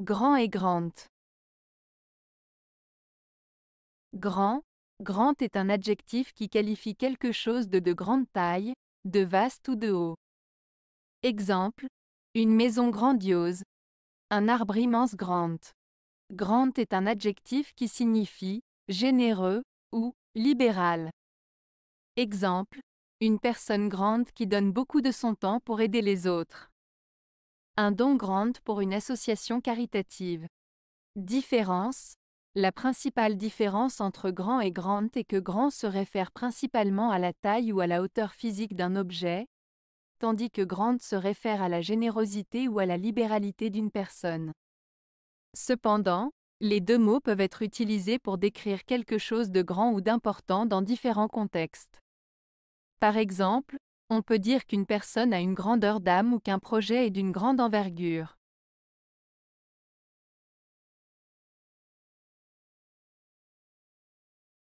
Grand et grande. Grand, grand est un adjectif qui qualifie quelque chose de de grande taille, de vaste ou de haut. Exemple, une maison grandiose, un arbre immense grand. Grand est un adjectif qui signifie généreux ou libéral. Exemple, une personne grande qui donne beaucoup de son temps pour aider les autres un don grand pour une association caritative. Différence La principale différence entre grand et grand est que grand se réfère principalement à la taille ou à la hauteur physique d'un objet, tandis que grant se réfère à la générosité ou à la libéralité d'une personne. Cependant, les deux mots peuvent être utilisés pour décrire quelque chose de grand ou d'important dans différents contextes. Par exemple, on peut dire qu'une personne a une grandeur d'âme ou qu'un projet est d'une grande envergure.